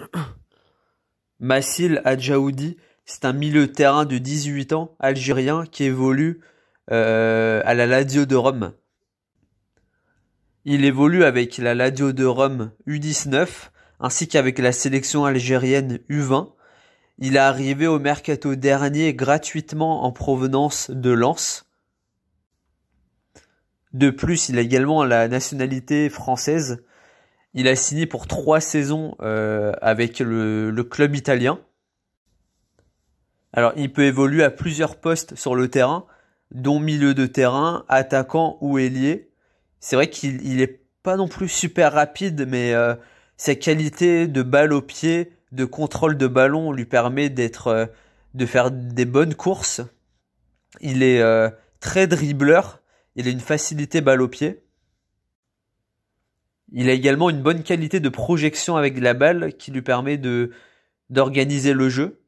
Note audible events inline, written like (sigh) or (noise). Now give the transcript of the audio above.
(clears throat) Massil Adjaoudi, c'est un milieu de terrain de 18 ans algérien qui évolue euh, à la Ladio de Rome. Il évolue avec la Ladio de Rome U19 ainsi qu'avec la sélection algérienne U20. Il est arrivé au mercato dernier gratuitement en provenance de Lens. De plus, il a également la nationalité française il a signé pour trois saisons euh, avec le, club italien. Alors, il peut évoluer à plusieurs postes sur le terrain, dont milieu de terrain, attaquant ou ailier. C'est vrai qu'il n'est pas non plus super rapide, mais euh, sa qualité de balle au pied, de contrôle de ballon lui permet d'être, euh, de faire des bonnes courses. Il est très dribbleur. Il a une facilité balle au pied. Il a également une bonne qualité de projection avec la balle qui lui permet de d'organiser le jeu.